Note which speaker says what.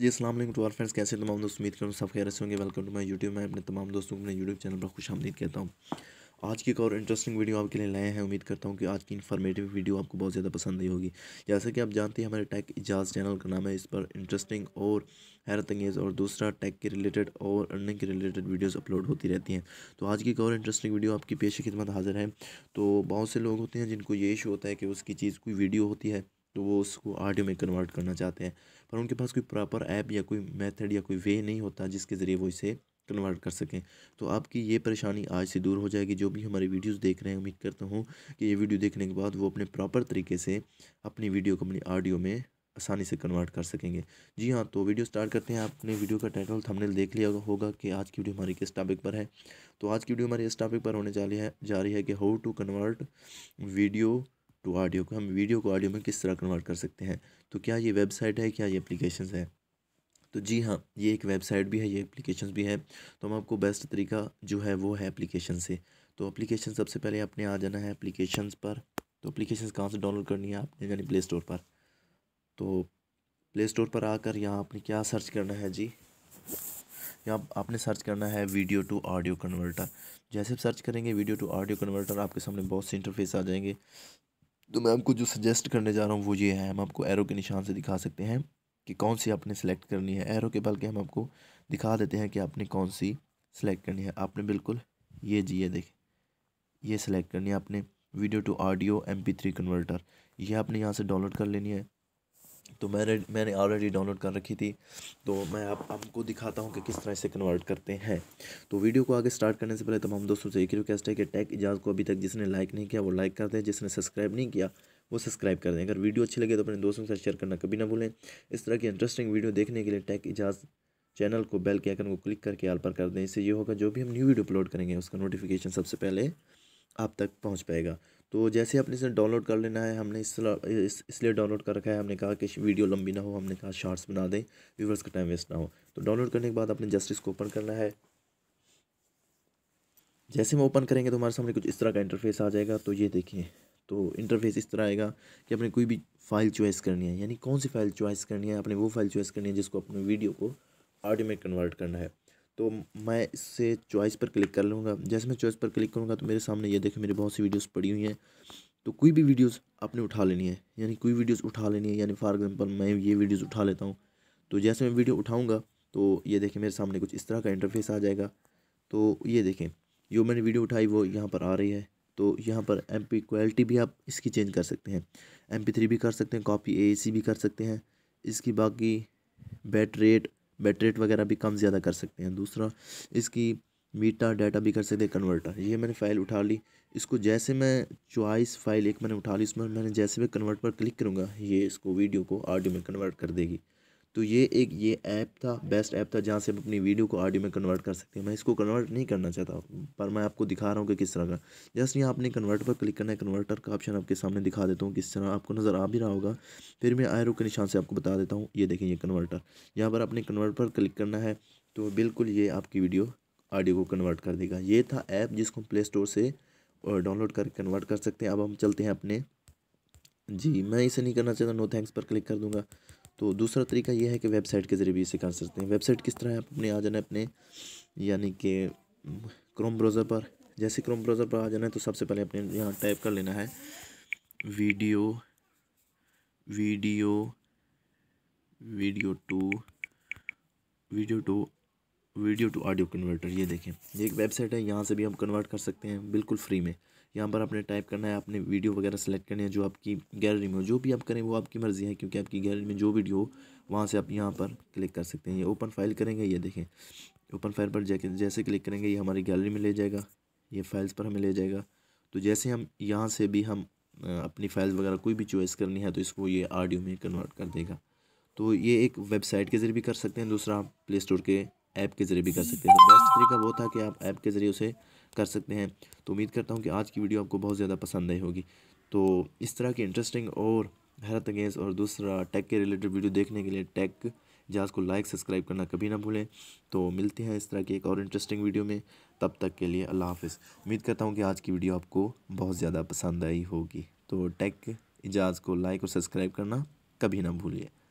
Speaker 1: जी अस्सलाम वालेकुम टू तो आर फ्रेंड्स कैसे तमाम दोस्त उम्मीद करूँ सब खैर होंगे वेलकम टू माय यूट्यूब मैं अपने तमाम दोस्तों को अपने यूट्यूब चैनल पर खुश आमदीद कहता हूँ आज की एक और इंटरेस्टिंग वीडियो आपके लिए लाए हैं उम्मीद करता हूँ कि आज की इन्फॉर्मेटिव वीडियो आपको बहुत ज़्यादा पसंद आई होगी जैसा कि आप जानते हैं हमारे टेक इजाज़ चैनल का नाम है इस पर इंटरेस्टिंग और हैरत अंगेज़ और दूसरा टेक के रिलेटेड और अर्निंग के रिलेटेड वीडियोज़ अपलोड होती रहती हैं तो आज की एक और इंटरेस्टिंग वीडियो आपकी पेश खिदमत हाजिर है तो बहुत से लोग होते हैं जिनको ये इशू होता है कि उसकी चीज़ कोई वीडियो होती है तो वो उसको ऑडियो में कन्वर्ट करना चाहते हैं पर उनके पास कोई प्रॉपर ऐप या कोई मेथड या कोई वे नहीं होता जिसके ज़रिए वो इसे कन्वर्ट कर सकें तो आपकी ये परेशानी आज से दूर हो जाएगी जो भी हमारी वीडियोस देख रहे हैं उम्मीद करता हूँ कि ये वीडियो देखने के बाद वो अपने प्रॉपर तरीके से अपनी वीडियो को अपनी ऑडियो में आसानी से कन्वर्ट कर सकेंगे जी हाँ तो वीडियो स्टार्ट करते हैं आपने वीडियो का टाइटल थंबनेल देख लिया होगा कि आज की वीडियो हमारी किस टॉपिक पर है तो आज की वीडियो हमारी इस टॉपिक पर होने जा रही है जा रही है कि how to convert video to audio को हम वीडियो को ऑडियो में किस तरह कन्वर्ट कर सकते हैं तो क्या ये वेबसाइट है क्या ये अप्लीकेशन है तो जी हाँ ये एक वेबसाइट भी है ये एप्लीकेशन भी है तो हम आपको बेस्ट तरीका जो है वो है एप्लीकेशन से तो एप्लीकेशन सबसे पहले आपने आ जाना है अप्लीकेशन पर तो एप्लीकेशन कहाँ से डाउनलोड करनी है आपने यानी प्ले स्टोर पर तो प्ले स्टोर पर आकर यहाँ आपने क्या सर्च करना है जी यहाँ आपने सर्च करना है वीडियो टू ऑडियो कन्वर्टर जैसे सर्च करेंगे वीडियो टू ऑडियो कन्वर्टर आपके सामने बहुत से इंटरफेस आ जाएंगे तो मैं आपको जो सजेस्ट करने जा रहा हूँ वो ये है हम आपको एरो के निशान से दिखा सकते हैं कि कौन सी आपने सेलेक्ट करनी है एरो के बल के हम आपको दिखा देते हैं कि आपने कौन सी सेलेक्ट करनी है आपने बिल्कुल ये जी ये देख ये सेलेक्ट करनी है आपने video to audio M P three converter ये आपने यहाँ से डाउनलोड कर लेनी है तो मैंने मैंने ऑलरेडी डाउनलोड कर रखी थी तो मैं आप आपको दिखाता हूँ कि किस तरह से कन्वर्ट करते हैं तो वीडियो को आगे स्टार्ट करने से पहले तमाम दोस्तों से एक रिक्वेस्ट है कि टैक इजाज़ को अभी तक जिसने लाइक नहीं किया वो लाइक कर दें जिसने सब्सक्राइब नहीं किया वो सब्सक्राइब कर दें अगर वीडियो अच्छी लगे तो अपने दोस्तों के साथ शेयर करना कभी ना भूलें इस तरह की इंटरेस्टिंग वीडियो देखने के लिए टैक इजाज़ चैनल को बेल के आइकन को क्लिक करके आल पर कर दें इससे ये होगा जो भी हम न्यू वीडियो अपलोड करेंगे उसका नोटिफिकेशन सबसे पहले आप तक पहुंच पाएगा तो जैसे आपने इसे डाउनलोड कर लेना है हमने इस इसलिए डाउनलोड कर रखा है हमने कहा कि वीडियो लंबी ना हो हमने कहा शार्ट्स बना दें व्यूवर्स का टाइम वेस्ट ना हो तो डाउनलोड करने के बाद आपने जस्ट इसको ओपन करना है जैसे हम ओपन करेंगे तो हमारे सामने कुछ इस तरह का इंटरफेस आ जाएगा तो ये देखिए तो इंटरफेस इस तरह आएगा कि अपने कोई भी फ़ाइल चॉइस करनी है यानी कौन सी फ़ाइल चॉइस करनी है अपने वो फ़ाइल चॉइस करनी है जिसको अपने वीडियो को ऑडियो में कन्वर्ट करना है तो मैं इससे चॉइस पर क्लिक कर लूँगा जैसे मैं चॉइस पर क्लिक करूँगा तो मेरे सामने ये देखें मेरी बहुत सी वीडियोस पड़ी हुई हैं तो कोई भी वीडियोस आपने उठा लेनी है यानी कोई वीडियोस उठा लेनी है यानी फॉर एग्जांपल मैं ये वीडियोस उठा लेता हूँ तो जैसे मैं वीडियो उठाऊँगा तो ये देखें मेरे सामने कुछ इस तरह का इंटरफेस आ जाएगा तो ये देखें जो मैंने वीडियो उठाई वो यहाँ पर आ रही है तो यहाँ पर एम क्वालिटी भी आप इसकी चेंज कर सकते हैं एम भी कर सकते हैं कॉपी ए भी कर सकते हैं इसकी बाकी बैट रेट बैटरेट वगैरह भी कम ज़्यादा कर सकते हैं दूसरा इसकी मीटा डाटा भी कर सकते हैं कन्वर्टर ये मैंने फ़ाइल उठा ली इसको जैसे मैं चॉइस फ़ाइल एक मैंने उठा ली उसमें मैंने जैसे मैं कन्वर्ट पर क्लिक करूँगा ये इसको वीडियो को ऑडियो में कन्वर्ट कर देगी तो ये एक ये ऐप था बेस्ट ऐप था जहाँ से आप अपनी वीडियो को ऑडियो में कन्वर्ट कर सकते हैं मैं इसको कन्वर्ट नहीं करना चाहता पर मैं आपको दिखा रहा हूँ कि किस तरह का जस्ट यहाँ आपने कन्वर्ट पर क्लिक करना है कन्वर्टर का ऑप्शन आपके सामने दिखा देता हूँ किस तरह आपको नज़र आ भी रहा होगा फिर मैं आयरों के निशान से आपको बता देता हूँ ये देखें ये कन्वर्टर यहाँ पर आपने कन्वर्ट पर क्लिक करना है तो बिल्कुल ये आपकी वीडियो ऑडियो को कन्वर्ट कर देगा ये था ऐप जिसको हम प्ले स्टोर से डाउनलोड कर कन्वर्ट कर सकते हैं अब हम चलते हैं अपने जी मैं इसे नहीं करना चाहता नो थैंक्स पर क्लिक कर दूँगा तो दूसरा तरीका यह है कि वेबसाइट के ज़रिए भी इसे कर सकते हैं वेबसाइट किस तरह आप अपने आ जाना अपने यानी कि क्रोम ब्राउज़र पर जैसे क्रोम ब्राउज़र पर आ जाना है तो सबसे पहले अपने यहाँ टाइप कर लेना है video video video to video to video to audio converter ये देखें ये एक वेबसाइट है यहाँ से भी हम कन्वर्ट कर सकते हैं बिल्कुल फ्री में यहाँ पर आपने टाइप करना है आपने वीडियो वगैरह सेलेक्ट करनी है जो आपकी गैलरी में हो जो भी आप करें वो आपकी मर्ज़ी है क्योंकि आपकी गैलरी में जो वीडियो हो वहाँ से आप यहाँ पर क्लिक कर सकते हैं ये ओपन फाइल करेंगे ये देखें ओपन फाइल पर जैसे क्लिक करेंगे ये हमारी गैलरी में ले जाएगा ये फाइल्स पर हमें ले जाएगा तो जैसे हम यहाँ से भी हम अपनी फाइल्स वगैरह कोई भी चॉइस करनी है तो इसको ये ऑडियो में कन्वर्ट कर देगा तो ये एक वेबसाइट के ज़रिए भी कर सकते हैं दूसरा आप प्ले स्टोर के ऐप के जरिए भी कर सकते हैं तो बेस्ट तरीका वो था कि आप ऐप के ज़रिए उसे कर सकते हैं तो उम्मीद करता हूँ कि आज की वीडियो आपको बहुत ज़्यादा पसंद आई होगी तो इस तरह की इंटरेस्टिंग और हैरत अंगेज़ और दूसरा टेक के रिलेटेड वीडियो देखने के लिए टेक जहाज को लाइक सब्सक्राइब करना कभी ना भूलें तो मिलते हैं इस तरह की एक और इंटरेस्टिंग वीडियो में तब तक के लिए अल्लाह हाफ़ उम्मीद करता हूँ कि आज की वीडियो आपको बहुत ज़्यादा पसंद आई होगी तो टेक इजाज़ को लाइक और सब्सक्राइब करना कभी ना भूलिए